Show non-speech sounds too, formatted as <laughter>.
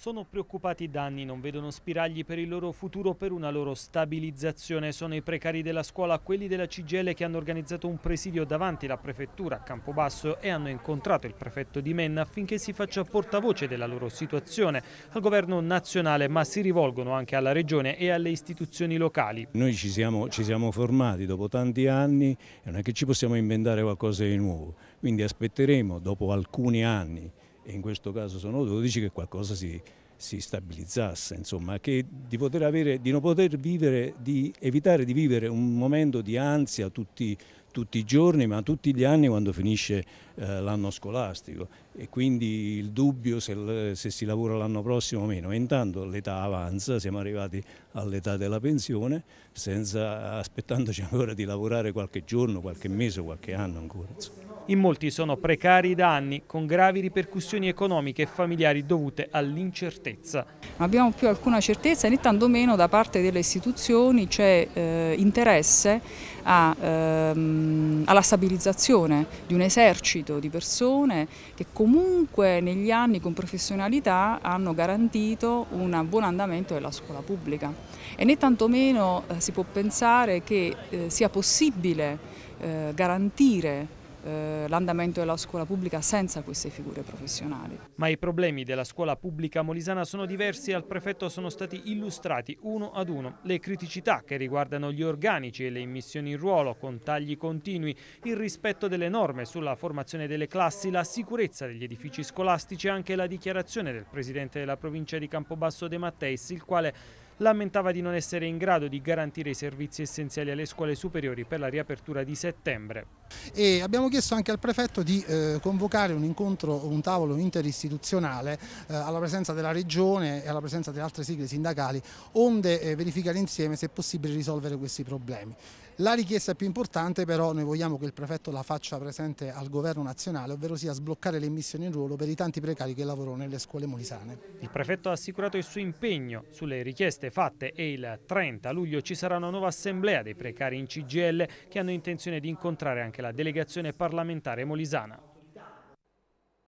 Sono preoccupati i danni, non vedono spiragli per il loro futuro, per una loro stabilizzazione. Sono i precari della scuola, quelli della CGL che hanno organizzato un presidio davanti la prefettura a Campobasso e hanno incontrato il prefetto di Menna affinché si faccia portavoce della loro situazione al governo nazionale, ma si rivolgono anche alla regione e alle istituzioni locali. Noi ci siamo, ci siamo formati dopo tanti anni e non è che ci possiamo inventare qualcosa di nuovo, quindi aspetteremo dopo alcuni anni e in questo caso sono 12, che qualcosa si, si stabilizzasse, insomma, che di, poter avere, di non poter vivere, di evitare di vivere un momento di ansia tutti, tutti i giorni, ma tutti gli anni quando finisce eh, l'anno scolastico e quindi il dubbio se, se si lavora l'anno prossimo o meno. intanto l'età avanza, siamo arrivati all'età della pensione, senza, aspettandoci <laughs> ancora di lavorare qualche giorno, qualche mese, qualche anno ancora. Insomma. In molti sono precari da anni, con gravi ripercussioni economiche e familiari dovute all'incertezza. Non abbiamo più alcuna certezza né tantomeno da parte delle istituzioni c'è eh, interesse a, ehm, alla stabilizzazione di un esercito di persone che comunque negli anni con professionalità hanno garantito un buon andamento della scuola pubblica. E né tantomeno eh, si può pensare che eh, sia possibile eh, garantire eh, l'andamento della scuola pubblica senza queste figure professionali. Ma i problemi della scuola pubblica molisana sono diversi e al prefetto sono stati illustrati uno ad uno le criticità che riguardano gli organici e le immissioni in ruolo con tagli continui, il rispetto delle norme sulla formazione delle classi, la sicurezza degli edifici scolastici e anche la dichiarazione del presidente della provincia di Campobasso De Matteis, il quale lamentava di non essere in grado di garantire i servizi essenziali alle scuole superiori per la riapertura di settembre e abbiamo chiesto anche al prefetto di eh, convocare un incontro, un tavolo interistituzionale eh, alla presenza della regione e alla presenza delle altre sigle sindacali onde eh, verificare insieme se è possibile risolvere questi problemi. La richiesta più importante però noi vogliamo che il prefetto la faccia presente al governo nazionale, ovvero sia sbloccare le immissioni in ruolo per i tanti precari che lavorano nelle scuole molisane. Il prefetto ha assicurato il suo impegno sulle richieste fatte e il 30 luglio ci sarà una nuova assemblea dei precari in CGL che hanno intenzione di incontrare anche anche la delegazione parlamentare molisana.